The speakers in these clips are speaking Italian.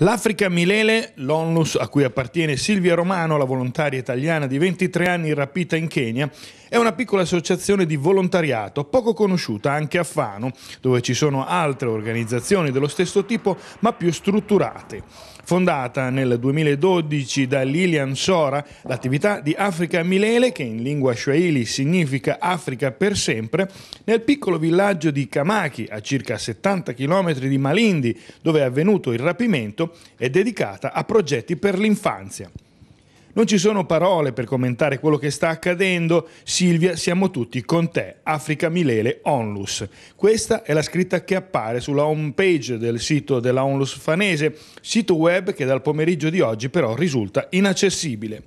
L'Africa Milele, l'ONLUS a cui appartiene Silvia Romano, la volontaria italiana di 23 anni rapita in Kenya, è una piccola associazione di volontariato poco conosciuta anche a Fano, dove ci sono altre organizzazioni dello stesso tipo ma più strutturate. Fondata nel 2012 da Lilian Sora, l'attività di Africa Milele, che in lingua swahili significa Africa per sempre, nel piccolo villaggio di Kamaki, a circa 70 km di Malindi, dove è avvenuto il rapimento, è dedicata a progetti per l'infanzia. Non ci sono parole per commentare quello che sta accadendo. Silvia, siamo tutti con te. Africa Milele Onlus. Questa è la scritta che appare sulla home page del sito della Onlus fanese, sito web che dal pomeriggio di oggi però risulta inaccessibile.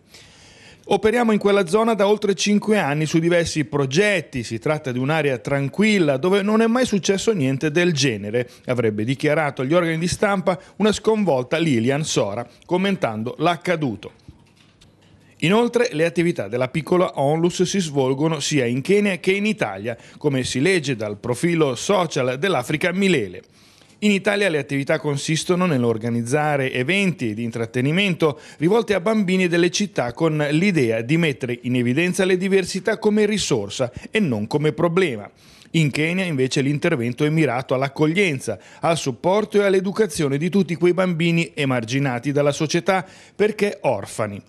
Operiamo in quella zona da oltre 5 anni su diversi progetti, si tratta di un'area tranquilla dove non è mai successo niente del genere, avrebbe dichiarato agli organi di stampa una sconvolta Lilian Sora, commentando l'accaduto. Inoltre le attività della piccola Onlus si svolgono sia in Kenya che in Italia, come si legge dal profilo social dell'Africa Milele. In Italia le attività consistono nell'organizzare eventi di intrattenimento rivolti a bambini delle città con l'idea di mettere in evidenza le diversità come risorsa e non come problema. In Kenya invece l'intervento è mirato all'accoglienza, al supporto e all'educazione di tutti quei bambini emarginati dalla società perché orfani.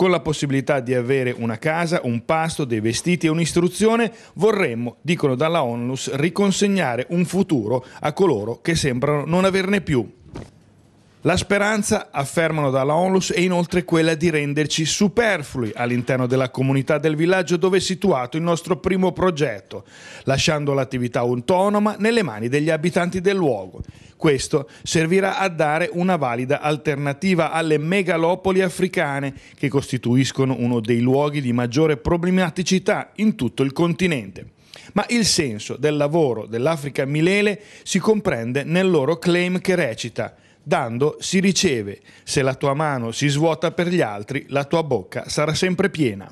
Con la possibilità di avere una casa, un pasto, dei vestiti e un'istruzione, vorremmo, dicono dalla Onlus, riconsegnare un futuro a coloro che sembrano non averne più. La speranza, affermano dalla Onlus, è inoltre quella di renderci superflui all'interno della comunità del villaggio dove è situato il nostro primo progetto, lasciando l'attività autonoma nelle mani degli abitanti del luogo. Questo servirà a dare una valida alternativa alle megalopoli africane che costituiscono uno dei luoghi di maggiore problematicità in tutto il continente. Ma il senso del lavoro dell'Africa Milele si comprende nel loro claim che recita Dando si riceve, se la tua mano si svuota per gli altri, la tua bocca sarà sempre piena.